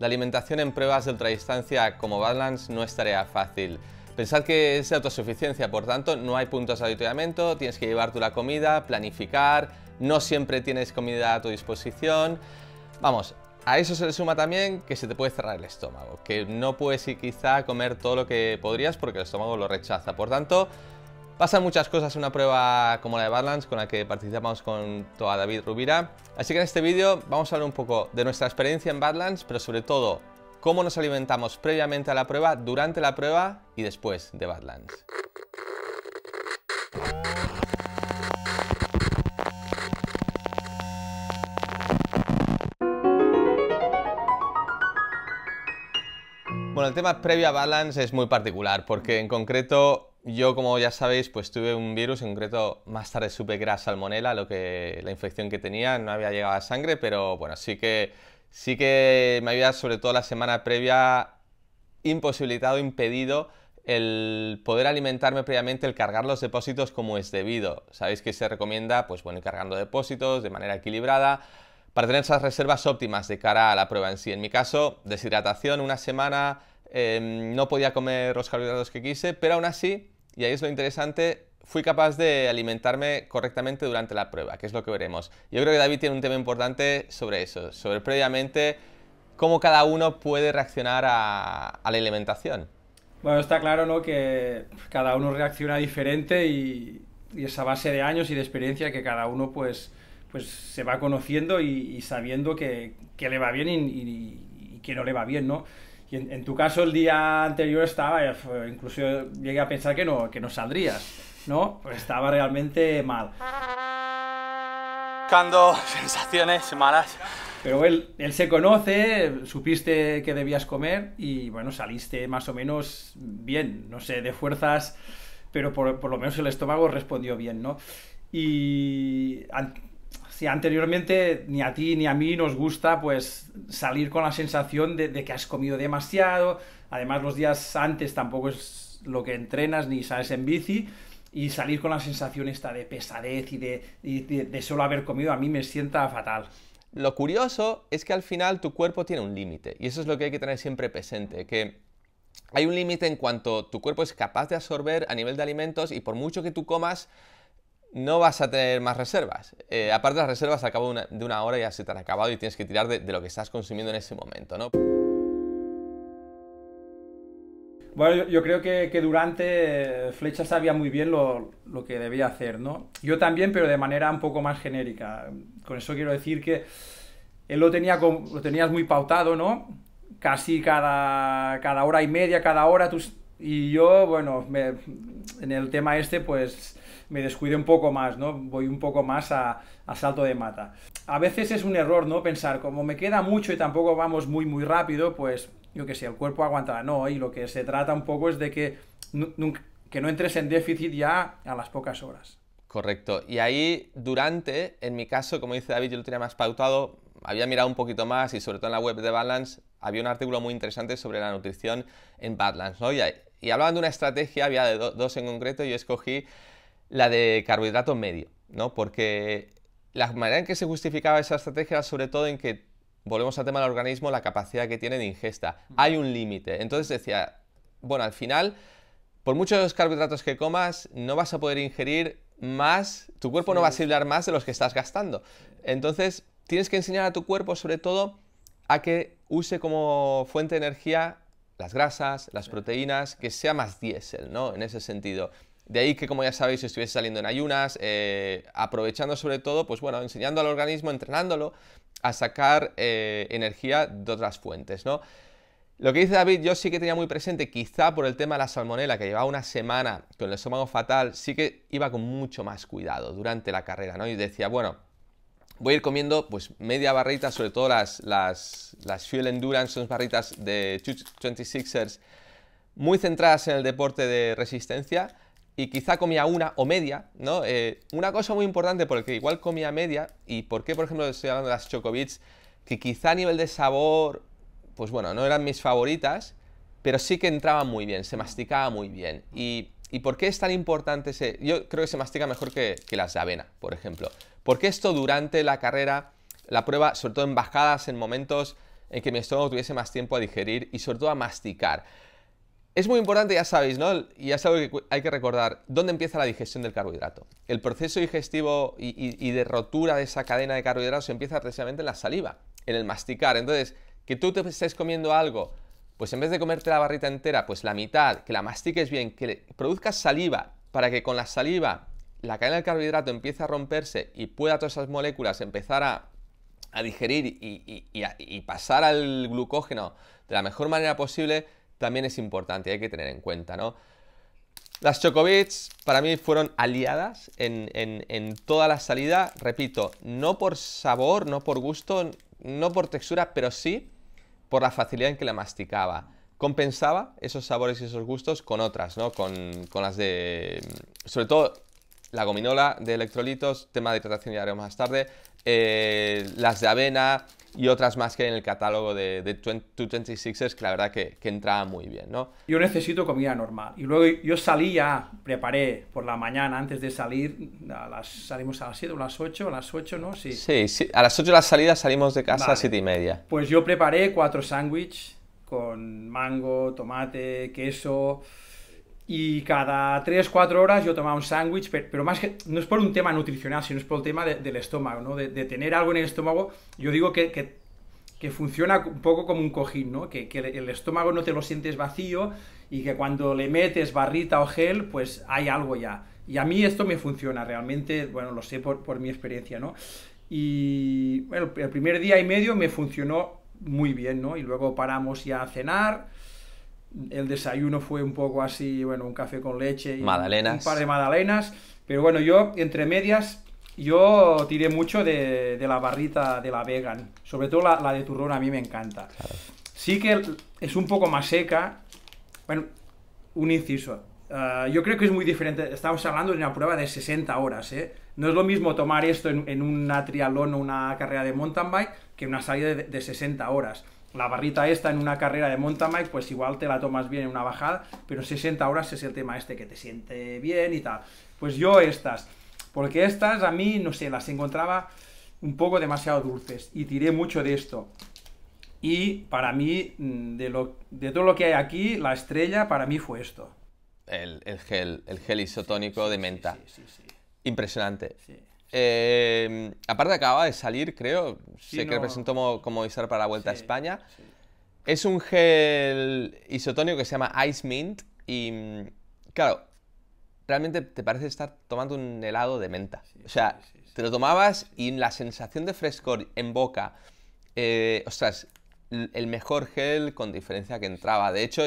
La alimentación en pruebas de ultradistancia como Badlands no es tarea fácil. Pensad que es autosuficiencia, por tanto no hay puntos de avituallamiento, tienes que llevar tú la comida, planificar, no siempre tienes comida a tu disposición. Vamos, a eso se le suma también que se te puede cerrar el estómago, que no puedes y quizá comer todo lo que podrías porque el estómago lo rechaza. Por tanto, Pasan muchas cosas en una prueba como la de Badlands, con la que participamos con toda David Rubira. Así que en este vídeo vamos a hablar un poco de nuestra experiencia en Badlands, pero sobre todo cómo nos alimentamos previamente a la prueba, durante la prueba y después de Badlands. Bueno, el tema previo a Badlands es muy particular porque en concreto yo, como ya sabéis, pues tuve un virus, en concreto más tarde supe que era salmonela, lo que, la infección que tenía, no había llegado a sangre, pero bueno, sí que, sí que me había, sobre todo la semana previa, imposibilitado, impedido el poder alimentarme previamente, el cargar los depósitos como es debido. Sabéis que se recomienda, pues bueno, ir cargando depósitos de manera equilibrada para tener esas reservas óptimas de cara a la prueba en sí. En mi caso, deshidratación una semana, eh, no podía comer los carbohidratos que quise, pero aún así y ahí es lo interesante, fui capaz de alimentarme correctamente durante la prueba, que es lo que veremos. Yo creo que David tiene un tema importante sobre eso, sobre previamente cómo cada uno puede reaccionar a, la alimentación. Bueno, está claro ¿no? que cada uno reacciona diferente y, esa base de años y de experiencia que cada uno pues, pues se va conociendo y, sabiendo que, que, le va bien y, y, que no le va bien, ¿no? en, tu caso el día anterior estaba, eh, incluso llegué a pensar que no, que no saldrías, ¿no? Pues estaba realmente mal. Buscando sensaciones malas. Pero él, se conoce, supiste que debías comer y bueno, saliste más o menos bien, no sé, de fuerzas, pero por, por lo menos el estómago respondió bien, ¿no? Y si anteriormente ni a ti ni a mí nos gusta pues salir con la sensación de, que has comido demasiado, además los días antes tampoco es lo que entrenas ni sales en bici y salir con la sensación esta de pesadez y de solo haber comido a mí me sienta fatal. Lo curioso es que al final tu cuerpo tiene un límite y eso es lo que hay que tener siempre presente, que hay un límite en cuanto tu cuerpo es capaz de absorber a nivel de alimentos y por mucho que tú comas, no vas a tener más reservas. Eh, aparte las reservas al cabo de una, hora ya se te han acabado y tienes que tirar de, lo que estás consumiendo en ese momento, ¿no? Bueno, yo, creo que, durante eh, Flecha sabía muy bien lo, que debía hacer, ¿no? Yo también, pero de manera un poco más genérica. Con eso quiero decir que él lo tenía tenías muy pautado, ¿no? Casi cada, cada hora y media, cada hora, tú y yo, bueno, en el tema este, pues me descuido un poco más, ¿no? Voy un poco más a, a, salto de mata. A veces es un error, ¿no? Pensar, como me queda mucho y tampoco vamos muy, muy rápido, pues yo que sé, el cuerpo aguantará, no. Y lo que se trata un poco es de que, que no entres en déficit ya a las pocas horas. Correcto. Y ahí, durante, en mi caso, como dice David, yo lo tenía más pautado, había mirado un poquito más y sobre todo en la web de Balance había un artículo muy interesante sobre la nutrición en Badlands, ¿no? Y y hablaban de una estrategia, había dos en concreto, yo escogí la de carbohidrato medio, ¿no? Porque la manera en que se justificaba esa estrategia era sobre todo en que, volvemos al tema del organismo, la capacidad que tiene de ingesta. Hay un límite. Entonces decía, bueno, al final, por muchos carbohidratos que comas, no vas a poder ingerir más, tu cuerpo no va a asimilar más de los que estás gastando. Entonces, tienes que enseñar a tu cuerpo, sobre todo, a que use como fuente de energía las grasas, las proteínas, que sea más diésel, ¿no? En ese sentido. De ahí que, como ya sabéis, estuviese saliendo en ayunas, eh, aprovechando sobre todo, pues bueno, enseñando al organismo, entrenándolo a sacar eh, energía de otras fuentes, ¿no? Lo que dice David, yo sí que tenía muy presente, quizá por el tema de la salmonela, que llevaba una semana con el estómago fatal, sí que iba con mucho más cuidado durante la carrera, ¿no? Y decía, bueno, voy a ir comiendo pues media barrita, sobre todo las, las, las Fuel Endurance, son barritas de 26ers muy centradas en el deporte de resistencia y quizá comía una o media, ¿no? Eh, una cosa muy importante porque igual comía media y por qué, por ejemplo, estoy hablando de las Chocobits, que quizá a nivel de sabor, pues bueno, no eran mis favoritas, pero sí que entraban muy bien, se masticaba muy bien. ¿Y, por qué es tan importante ese...? Yo creo que se mastica mejor que, que las de avena, por ejemplo porque esto durante la carrera, la prueba, sobre todo en bajadas, en momentos en que mi estómago tuviese más tiempo a digerir y sobre todo a masticar. Es muy importante, ya sabéis, ¿no? Y ya sabéis que hay que recordar, ¿dónde empieza la digestión del carbohidrato? El proceso digestivo y, de rotura de esa cadena de carbohidratos empieza precisamente en la saliva, en el masticar. Entonces, que tú te estés comiendo algo, pues en vez de comerte la barrita entera, pues la mitad, que la mastiques bien, que produzcas saliva, para que con la saliva la cadena del carbohidrato empieza a romperse y pueda todas esas moléculas empezar a, digerir y, pasar al glucógeno de la mejor manera posible, también es importante, hay que tener en cuenta, ¿no? Las Chocobits para mí fueron aliadas en, toda la salida, repito, no por sabor, no por gusto, no por textura, pero sí por la facilidad en que la masticaba compensaba esos sabores y esos gustos con otras, ¿no? Con, con, las de... Sobre todo la gominola de electrolitos, tema de hidratación ya haremos más tarde, eh, las de avena y otras más que en el catálogo de, 226ers, que la verdad que, que entraba muy bien, ¿no? Yo necesito comida normal. Y luego yo salí ya, preparé por la mañana antes de salir, a las, salimos a las 7 o las 8, a las 8, ¿no? Sí. sí, a las 8 de la salida salimos de casa a 7 y media. Pues yo preparé cuatro sándwiches con mango, tomate, queso, y cada 3-4 horas yo tomaba un sándwich, pero más no es por un tema nutricional, sino es por el tema del estómago, ¿no? De, tener algo en el estómago, yo digo que, funciona un poco como un cojín, Que, el estómago no te lo sientes vacío y que cuando le metes barrita o gel, pues hay algo ya. Y a mí esto me funciona realmente, bueno, lo sé por, por mi experiencia, ¿no? Y bueno, el primer día y medio me funcionó muy bien, ¿no? Y luego paramos ya a cenar el desayuno fue un poco así, bueno, un café con leche y un par de magdalenas. Pero bueno, yo entre medias, yo tiré mucho de, la barrita de la vegan. Sobre todo la, de turrón a mí me encanta. Sí que es un poco más seca. Bueno, un inciso. Ah, yo creo que es muy diferente. Estamos hablando de una prueba de 60 horas. ¿eh? No es lo mismo tomar esto en, en una triatlón o una carrera de mountain bike que una salida de 60 horas la barrita esta en una carrera de mountain bike, pues igual te la tomas bien en una bajada, pero 60 horas es el tema este que te siente bien y tal. Pues yo estas, porque estas a mí, no sé, las encontraba un poco demasiado dulces y tiré mucho de esto. Y para mí, mm, de, lo, de todo lo que hay aquí, la estrella para mí fue esto. El, gel, el gel isotónico sí, sí, de menta. Sí, Impresionante. Em, aparte acababa de salir, creo, sí, sé que lo presentó como visor para la Vuelta a España. Es un gel isotónico que se llama Ice Mint y, mm, claro, realmente te parece estar tomando un helado de menta. o sea, te lo tomabas y la sensación de frescor en boca, eh, ostras, el mejor gel con diferencia que entraba. De hecho,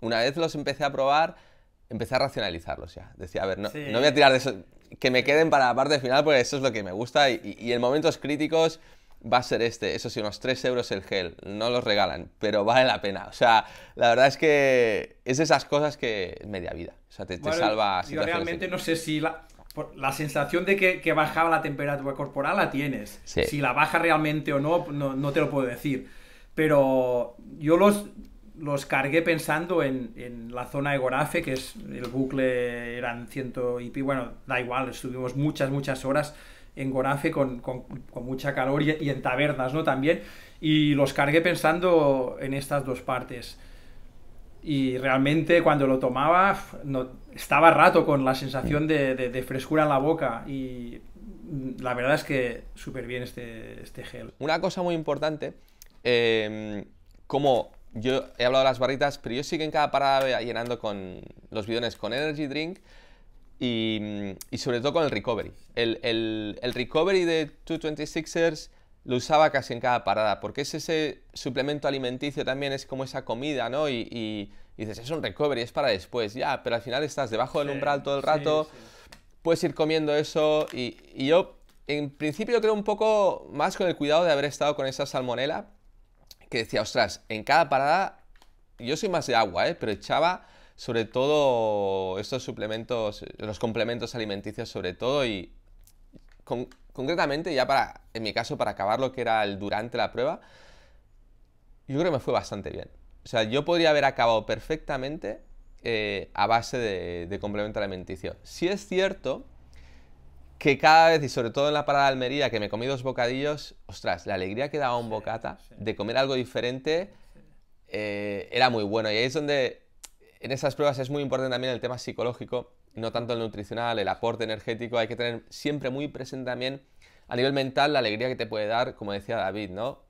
una vez los empecé a probar, empecé a racionalizarlos ya. Decía, a ver, no, no voy a tirar de eso que me queden para la parte final, porque eso es lo que me gusta. Y, en momentos críticos va a ser este. Eso sí, unos 3 euros el gel. No los regalan, pero vale la pena. O sea, la verdad es que es esas cosas que media vida. O sea, te, te salva. Yo realmente no sé si la, la sensación de que, que, bajaba la temperatura corporal la tienes. Si la baja realmente o no, no, no te lo puedo decir. Pero yo los los cargué pensando en, en, la zona de Gorafe, que es el bucle, eran ciento y pico, bueno, da igual, estuvimos muchas, muchas horas en Gorafe con, mucha calor y, en tabernas, ¿no? También, y los cargué pensando en estas dos partes. Y realmente cuando lo tomaba, estaba rato con la sensación de, frescura en la boca y la verdad es que súper bien este, este gel. Una cosa muy importante, eh, como yo he hablado de las barritas, pero yo sí en cada parada llenando con los bidones con energy drink y, sobre todo con el recovery. El, recovery de 226ers lo usaba casi en cada parada, porque es ese suplemento alimenticio también, es como esa comida, ¿no? Y, dices, es un recovery, es para después, ya, pero al final estás debajo del umbral todo el rato, puedes ir comiendo eso y, y yo en principio creo un poco más con el cuidado de haber estado con esa salmonela, que decía, ostras, en cada parada, yo soy más de agua, ¿eh? pero echaba sobre todo estos suplementos, los complementos alimenticios sobre todo y concretamente ya para, en mi caso, para acabar lo que era el durante la prueba, yo creo que me fue bastante bien. O sea, yo podría haber acabado perfectamente eh, a base de, complemento alimenticio. Si es cierto que cada vez, y sobre todo en la parada de Almería, que me comí dos bocadillos, ostras, la alegría que daba un bocata de comer algo diferente eh, era muy bueno. Y ahí es donde, en esas pruebas es muy importante también el tema psicológico, no tanto el nutricional, el aporte energético, hay que tener siempre muy presente también a nivel mental la alegría que te puede dar, como decía David, ¿no?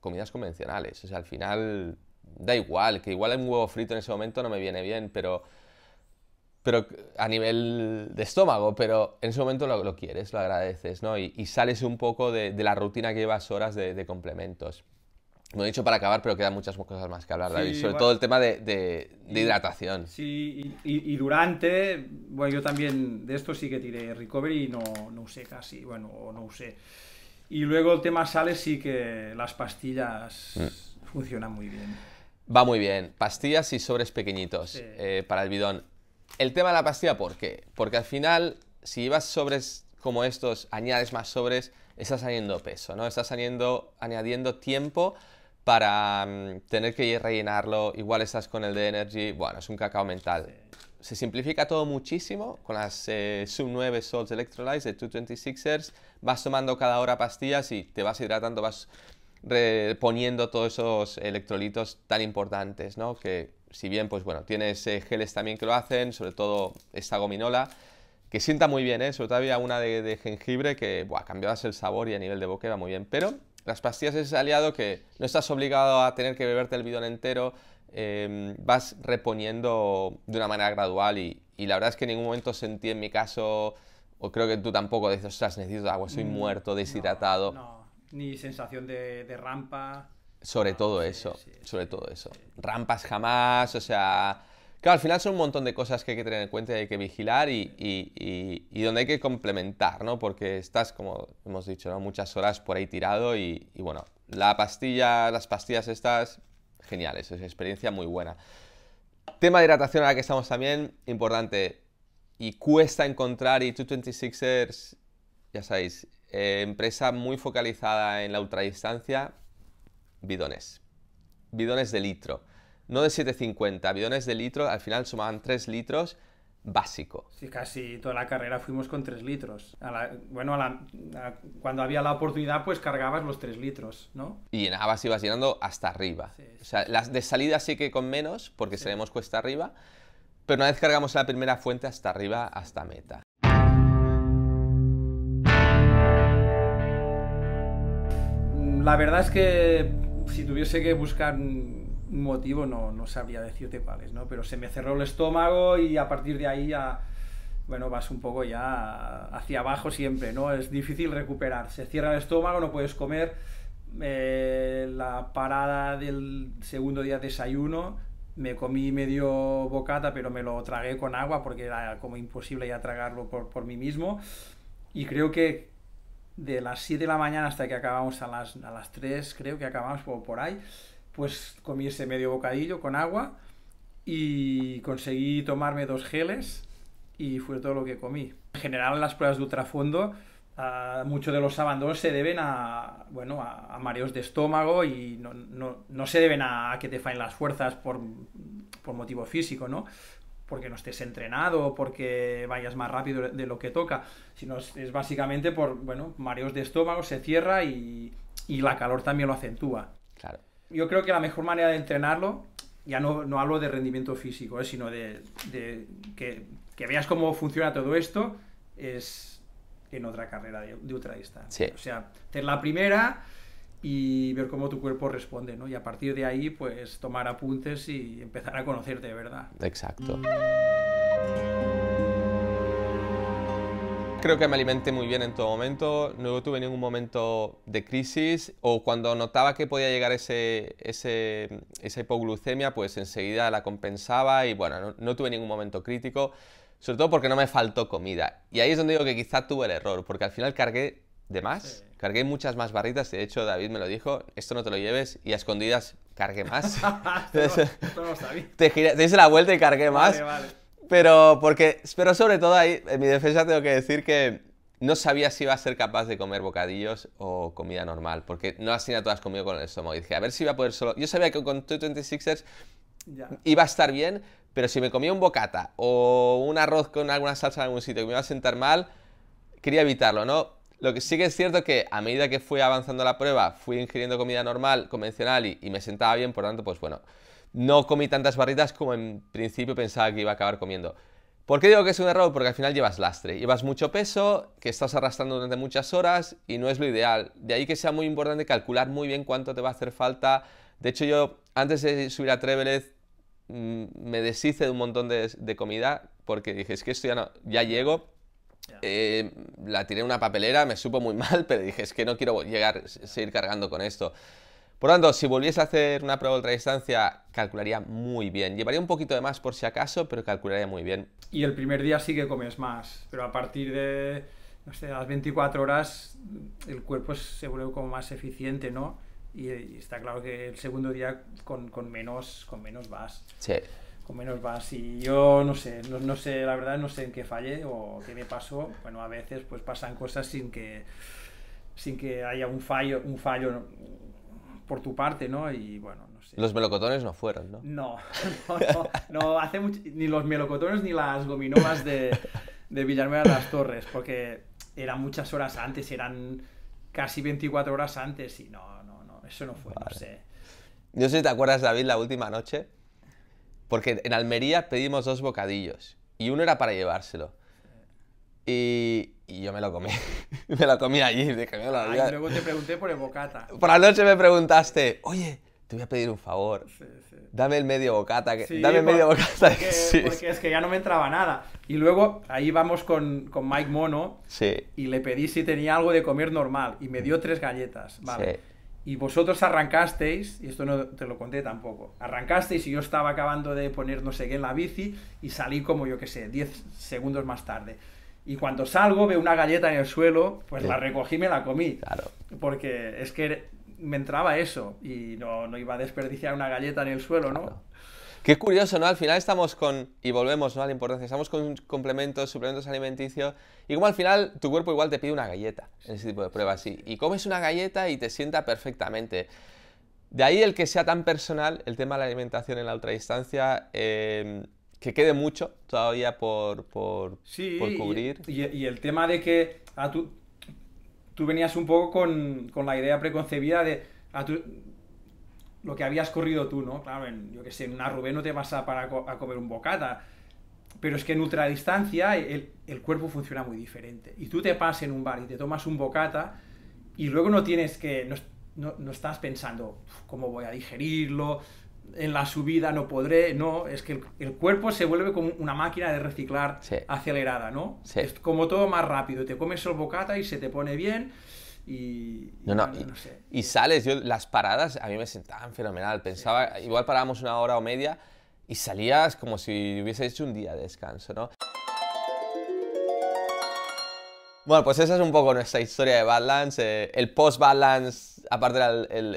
Comidas convencionales, o al final da igual, que igual un huevo frito en ese momento no me viene bien, pero pero a nivel de estómago, pero en ese momento lo, quieres, lo agradeces, ¿no? Y, sales un poco de, la rutina que llevas horas de, de complementos. Lo he dicho para acabar, pero quedan muchas cosas más que hablar, David. Sobre todo el tema de, hidratación. Sí, y, durante, bueno, yo también de esto sí que tiré recovery y no, no usé casi, bueno, no usé. Y luego el tema sale sí que las pastillas mm. funcionan muy bien. Va muy bien. Pastillas y sobres pequeñitos eh, para el bidón. El tema de la pastilla, ¿por qué? Porque al final, si llevas sobres como estos, añades más sobres, estás añadiendo peso, ¿no? Estás añadiendo, añadiendo tiempo para mm, tener que rellenarlo. Igual estás con el de Energy, bueno, es un cacao mental. Se simplifica todo muchísimo con las eh, Sub 9 Salts Electrolytes de 226ers. Vas tomando cada hora pastillas y te vas hidratando, vas reponiendo todos esos electrolitos tan importantes, ¿no? Que si bien, pues bueno, tienes ese geles también que lo hacen, sobre todo esta gominola, que sienta muy bien, ¿eh? Sobre todo había una de, jengibre que, buah, el sabor y a nivel de boca iba muy bien. Pero las pastillas es aliado que no estás obligado a tener que beberte el bidón entero, em, vas reponiendo de una manera gradual y, la verdad es que en ningún momento sentí en mi caso, o creo que tú tampoco, dices, ostras, necesito agua, soy mm, muerto, deshidratado. No, ni sensación de rampa. Sobre ah, todo eso, sobre todo eso. Rampas jamás, o sea... Claro, al final son un montón de cosas que hay que tener en cuenta y hay que vigilar y, y, y, donde hay que complementar, ¿no? Porque estás, como hemos dicho, ¿no? muchas horas por ahí tirado y, bueno, la pastilla, las pastillas estas, geniales, es experiencia muy buena. Tema de hidratación a la que estamos también, importante. Y cuesta encontrar, y 226ers, ya sabéis, eh, empresa muy focalizada en la ultradistancia, bidones. Bidones de litro. No de 750, bidones de litro, al final sumaban 3 litros básico. Sí, casi toda la carrera fuimos con 3 litros. bueno, cuando había la oportunidad, pues cargabas los 3 litros, ¿no? Y llenabas, ibas llenando hasta arriba. o sea, las de salida sí que con menos, porque sabemos seremos cuesta arriba, pero una vez cargamos la primera fuente hasta arriba, hasta meta. La verdad es que si tuviese que buscar un motivo, no, no sabría decirte cuál ¿no? Pero se me cerró el estómago y a partir de ahí ya, bueno, vas un poco ya hacia abajo siempre, ¿no? Es difícil recuperar. Se cierra el estómago, no puedes comer. Eh, la parada del segundo día de desayuno, me comí medio bocata, pero me lo tragué con agua porque era como imposible ya tragarlo por, por mí mismo. Y creo que de las 7 de la mañana hasta que acabamos a las, a 3, creo que acabamos por, ahí, pues comí ese medio bocadillo con agua y conseguí tomarme dos geles y fue todo lo que comí. En general, las pruebas de ultrafondo, ah, muchos de los abandonos se deben a, bueno, a, mareos de estómago y no, se deben a, que te fallen las fuerzas por, por motivo físico, ¿no? porque no estés entrenado o porque vayas más rápido de lo que toca, sino es básicamente por, bueno, mareos de estómago, se cierra y, y la calor también lo acentúa. Claro. Yo creo que la mejor manera de entrenarlo, ya no, no hablo de rendimiento físico, eh, sino de, de que, que, veas cómo funciona todo esto, es en otra carrera de, ultradista. O sea, hacer la primera, y ver cómo tu cuerpo responde, ¿no? Y a partir de ahí, pues tomar apuntes y empezar a conocerte de verdad. Exacto. Creo que me alimenté muy bien en todo momento, no tuve ningún momento de crisis o cuando notaba que podía llegar ese, ese esa hipoglucemia, pues enseguida la compensaba y bueno, no, tuve ningún momento crítico, sobre todo porque no me faltó comida. Y ahí es donde digo que quizá tuve el error, porque al final cargué de más. Cargué muchas más barritas, de hecho David me lo dijo, esto no te lo lleves y a escondidas cargué más. te, sabía. te, hice la vuelta y cargué más. Pero, porque, pero sobre todo ahí, en mi defensa tengo que decir que no sabía si iba a ser capaz de comer bocadillos o comida normal, porque no así a todas comido con el estómago. dije, a ver si iba a poder solo... Yo sabía que con 26ers iba a estar bien, pero si me comía un bocata o un arroz con alguna salsa en algún sitio que me iba a sentar mal, quería evitarlo, ¿no? Lo que sí que es cierto que a medida que fui avanzando la prueba, fui ingiriendo comida normal, convencional y, me sentaba bien, por lo tanto, pues bueno, no comí tantas barritas como en principio pensaba que iba a acabar comiendo. ¿Por qué digo que es un error? Porque al final llevas lastre, llevas mucho peso, que estás arrastrando durante muchas horas y no es lo ideal. De ahí que sea muy importante calcular muy bien cuánto te va a hacer falta. De hecho, yo antes de subir a Trevelez mm, me deshice de un montón de, de comida porque dije, es que esto ya, no, ya llego, eh, la tiré en una papelera, me supo muy mal, pero dije, es que no quiero llegar, seguir cargando con esto. Por lo tanto, si volviese a hacer una prueba de distancia calcularía muy bien. Llevaría un poquito de más por si acaso, pero calcularía muy bien. Y el primer día sí que comes más, pero a partir de las 24 horas el cuerpo se vuelve como más eficiente, ¿no? Y, está claro que el segundo día con, menos, con menos vas. Sí o menos va, Y yo no sé, no, sé, la verdad no sé en qué fallé o qué me pasó. Bueno, a veces pues pasan cosas sin que sin que haya un fallo, un fallo por tu parte, ¿no? Y bueno, no sé. Los melocotones no fueron, ¿no? No, no, no, hace ni los melocotones ni las gominolas de, de de las Torres, porque eran muchas horas antes, eran casi 24 horas antes y no, no, no, eso no fue, no sé. No sé si te acuerdas, David, la última noche porque en Almería pedimos dos bocadillos y uno era para llevárselo. Y, yo me lo comí. me lo comí allí. y luego te pregunté por el bocata. Por la noche me preguntaste, oye, te voy a pedir un favor. Dame el medio bocata. dame el medio bocata. Porque, es que ya no me entraba nada. Y luego ahí vamos con, con Mike Mono. Y le pedí si tenía algo de comer normal. Y me dio tres galletas. Vale y vosotros arrancasteis, y esto no te lo conté tampoco, arrancasteis y yo estaba acabando de poner no sé qué en la bici y salí como yo que sé, 10 segundos más tarde. Y cuando salgo veo una galleta en el suelo, pues la recogí y me la comí. Claro. Porque es que me entraba eso y no, no iba a desperdiciar una galleta en el suelo, claro. ¿no? Qué curioso, ¿no? Al final estamos con, y volvemos ¿no? a la importancia, estamos con complementos, suplementos alimenticios, y como al final tu cuerpo igual te pide una galleta, en ese tipo de pruebas, y, y comes una galleta y te sienta perfectamente. De ahí el que sea tan personal el tema de la alimentación en la ultra distancia, em, que quede mucho todavía por, por, sí, por cubrir. Y, el tema de que ah, tú, tú, venías un poco con, la idea preconcebida de, ah, lo que habías corrido tú, ¿no? Claro, yo que sé, en una Rubén no te vas a comer un bocata, pero es que en ultradistancia el, el cuerpo funciona muy diferente. Y tú te pasas en un bar y te tomas un bocata y luego no tienes que, no, estás pensando cómo voy a digerirlo, en la subida no podré, no, es que el, cuerpo se vuelve como una máquina de reciclar acelerada, ¿no? Es como todo más rápido, te comes el bocata y se te pone bien y, no, no, y, sales, yo las paradas a mí me sentaban fenomenal, pensaba, igual parábamos una hora o media y salías como si hubiese hecho un día de descanso, ¿no? Bueno, pues esa es un poco nuestra historia de balance eh, el post balance aparte del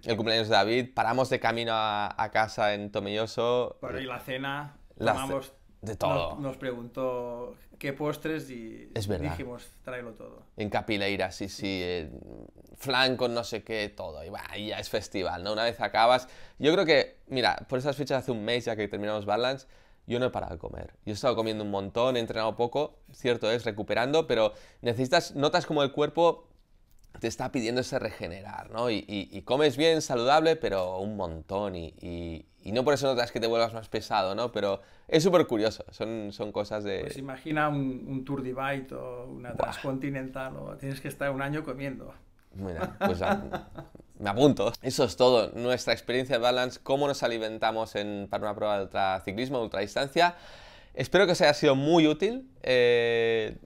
el, cumpleaños de David, paramos de camino a, casa en Tomelloso. y la cena, la de todo. nos preguntó Qué postres y dijimos, tráelo todo. En Capileira, sí, sí, flanco, no sé qué, todo, y, ya es festival, ¿no? Una vez acabas, yo creo que, mira, por esas fechas hace un mes ya que terminamos Balance, yo no he parado de comer. Yo he estado comiendo un montón, he entrenado poco, cierto es, recuperando, pero necesitas, notas como el cuerpo te está pidiendo ese regenerar, ¿no? Y, comes bien, saludable, pero un montón. Y, no por eso notas que te vuelvas más pesado, ¿no? Pero es súper curioso. Son, son cosas de... Pues imagina un, un Tour Divide o una Transcontinental o tienes que estar un año comiendo. Mira, pues a, me apunto. Eso es todo. Nuestra experiencia de Balance, cómo nos alimentamos en, para una prueba de ciclismo de ultradistancia. Espero que os haya sido muy útil. Eh,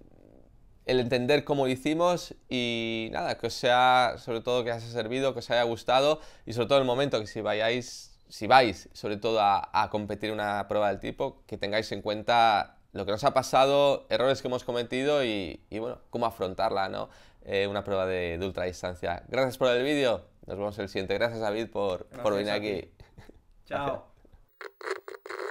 el entender cómo lo hicimos y nada, que os sea, sobre todo que os haya servido, que os haya gustado y sobre todo el momento que si vayáis, si vais sobre todo a, competir una prueba del tipo, que tengáis en cuenta lo que nos ha pasado, errores que hemos cometido y, bueno, cómo afrontarla, ¿no? Eh, una prueba de, de, ultra distancia. Gracias por el vídeo, nos vemos en el siguiente. Gracias David por, por venir aquí. Chao.